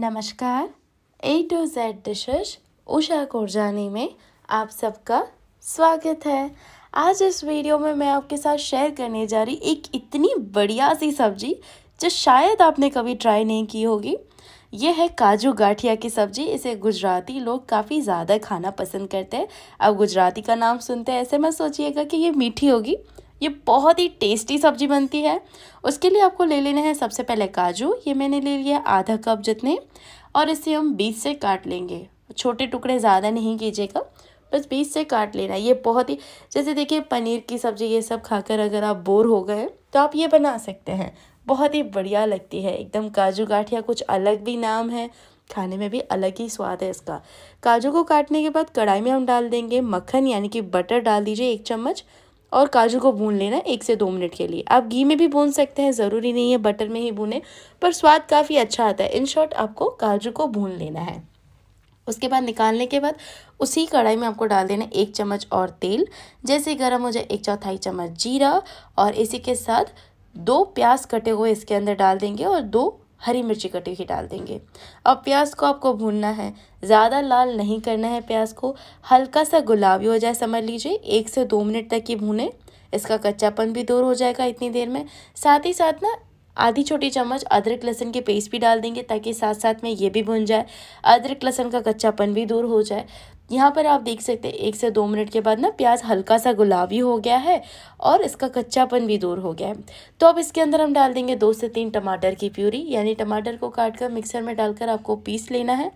नमस्कार A to Z dishes Usha Kurjani में आप सबका स्वागत है आज इस वीडियो में मैं आपके साथ शेयर करने जा रही एक इतनी बढ़िया सी सब्जी जो शायद आपने कभी ट्राई नहीं की होगी ये है काजू गाठिया की सब्जी इसे गुजराती लोग काफ़ी ज़्यादा खाना पसंद करते हैं अब गुजराती का नाम सुनते हैं ऐसे मत सोचिएगा कि ये मीठी होगी ये बहुत ही टेस्टी सब्जी बनती है उसके लिए आपको ले लेना है सबसे पहले काजू ये मैंने ले लिया आधा कप जितने और इसे हम बीच से काट लेंगे छोटे टुकड़े ज़्यादा नहीं कीजिएगा बस बीच से काट लेना ये बहुत ही जैसे देखिए पनीर की सब्ज़ी ये सब खाकर अगर आप बोर हो गए तो आप ये बना सकते हैं बहुत ही बढ़िया लगती है एकदम काजू गाठिया कुछ अलग भी नाम है खाने में भी अलग ही स्वाद है इसका काजू को काटने के बाद कढ़ाई में हम डाल देंगे मक्खन यानी कि बटर डाल दीजिए एक चम्मच और काजू को भून लेना एक से दो मिनट के लिए आप घी में भी भून सकते हैं ज़रूरी नहीं है बटर में ही भूने पर स्वाद काफ़ी अच्छा आता है इन शॉर्ट आपको काजू को भून लेना है उसके बाद निकालने के बाद उसी कढ़ाई में आपको डाल देना एक चम्मच और तेल जैसे गर्म हो जाए एक चौथाई चम्मच जीरा और इसी के साथ दो प्याज कटे हुए इसके अंदर डाल देंगे और दो हरी मिर्ची कटी हुई डाल देंगे अब प्याज को आपको भूनना है ज़्यादा लाल नहीं करना है प्याज को हल्का सा गुलाबी हो जाए समझ लीजिए एक से दो मिनट तक ये भूनें इसका कच्चापन भी दूर हो जाएगा इतनी देर में साथ ही साथ ना आधी छोटी चम्मच अदरक लहसुन के पेस्ट भी डाल देंगे ताकि साथ साथ में ये भी भुन जाए अदरक लहसुन का कच्चापन भी दूर हो जाए यहाँ पर आप देख सकते हैं एक से दो मिनट के बाद ना प्याज हल्का सा गुलाबी हो गया है और इसका कच्चापन भी दूर हो गया है तो अब इसके अंदर हम डाल देंगे दो से तीन टमाटर की प्यूरी यानी टमाटर को काट कर मिक्सर में डालकर आपको पीस लेना है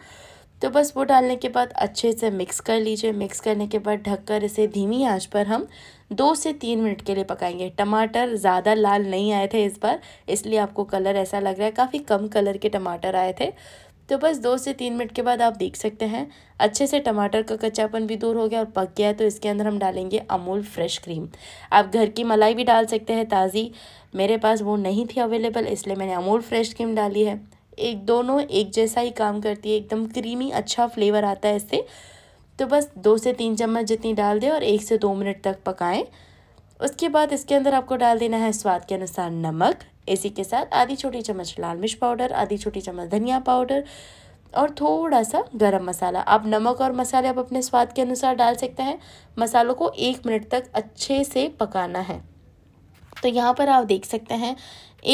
तो बस वो डालने के बाद अच्छे से मिक्स कर लीजिए मिक्स करने के बाद ढककर इसे धीमी आंच पर हम दो से तीन मिनट के लिए पकाएंगे टमाटर ज़्यादा लाल नहीं आए थे इस बार इसलिए आपको कलर ऐसा लग रहा है काफ़ी कम कलर के टमाटर आए थे तो बस दो से तीन मिनट के बाद आप देख सकते हैं अच्छे से टमाटर का कच्चापन भी दूर हो गया और पक गया है तो इसके अंदर हम डालेंगे अमूल फ्रेश क्रीम आप घर की मलाई भी डाल सकते हैं ताज़ी मेरे पास वो नहीं थी अवेलेबल इसलिए मैंने अमूल फ्रेश क्रीम डाली है एक दोनों एक जैसा ही काम करती है एकदम क्रीमी अच्छा फ्लेवर आता है इससे तो बस दो से तीन चम्मच जितनी डाल दें और एक से दो मिनट तक पकाएँ उसके बाद इसके अंदर आपको डाल देना है स्वाद के अनुसार नमक इसी के साथ आधी छोटी चम्मच लाल मिर्च पाउडर आधी छोटी चम्मच धनिया पाउडर और थोड़ा सा गरम मसाला आप नमक और मसाले आप अपने स्वाद के अनुसार डाल सकते हैं मसालों को एक मिनट तक अच्छे से पकाना है तो यहाँ पर आप देख सकते हैं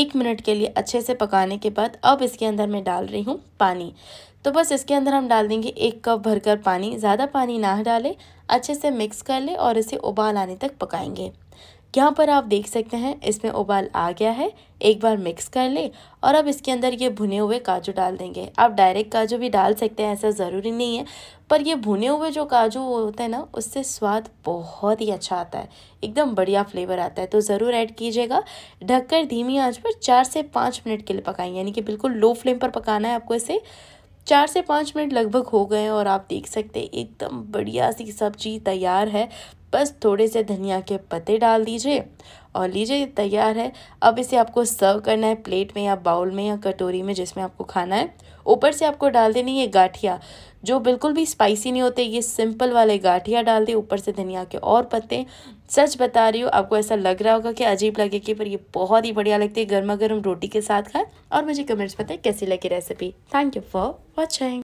एक मिनट के लिए अच्छे से पकाने के बाद अब इसके अंदर मैं डाल रही हूँ पानी तो बस इसके अंदर हम डाल देंगे एक कप भरकर पानी ज़्यादा पानी ना डालें अच्छे से मिक्स कर ले और इसे उबाल आने तक पकाएंगे यहाँ पर आप देख सकते हैं इसमें उबाल आ गया है एक बार मिक्स कर ले और अब इसके अंदर ये भुने हुए काजू डाल देंगे आप डायरेक्ट काजू भी डाल सकते हैं ऐसा ज़रूरी नहीं है पर ये भुने हुए जो काजू होते हैं ना उससे स्वाद बहुत ही अच्छा आता है एकदम बढ़िया फ्लेवर आता है तो ज़रूर ऐड कीजिएगा ढककर धीमी आँच पर चार से पाँच मिनट के लिए पकाएं यानी कि बिल्कुल लो फ्लेम पर पकाना है आपको इसे चार से पाँच मिनट लगभग हो गए हैं और आप देख सकते हैं एकदम बढ़िया सी सब्जी तैयार है बस थोड़े से धनिया के पत्ते डाल दीजिए और लीजिए तैयार है अब इसे आपको सर्व करना है प्लेट में या बाउल में या कटोरी में जिसमें आपको खाना है ऊपर से आपको डाल देनी है गाठिया जो बिल्कुल भी स्पाइसी नहीं होते ये सिंपल वाले गाठिया डाल दें ऊपर से धनिया के और पत्ते सच बता रही हूँ आपको ऐसा लग रहा होगा कि अजीब लगे कि पर ये बहुत ही बढ़िया लगती है गर्मा गर्म रोटी के साथ खाए और मुझे कमेंट्स बताएं कैसी लगी recipe thank you for watching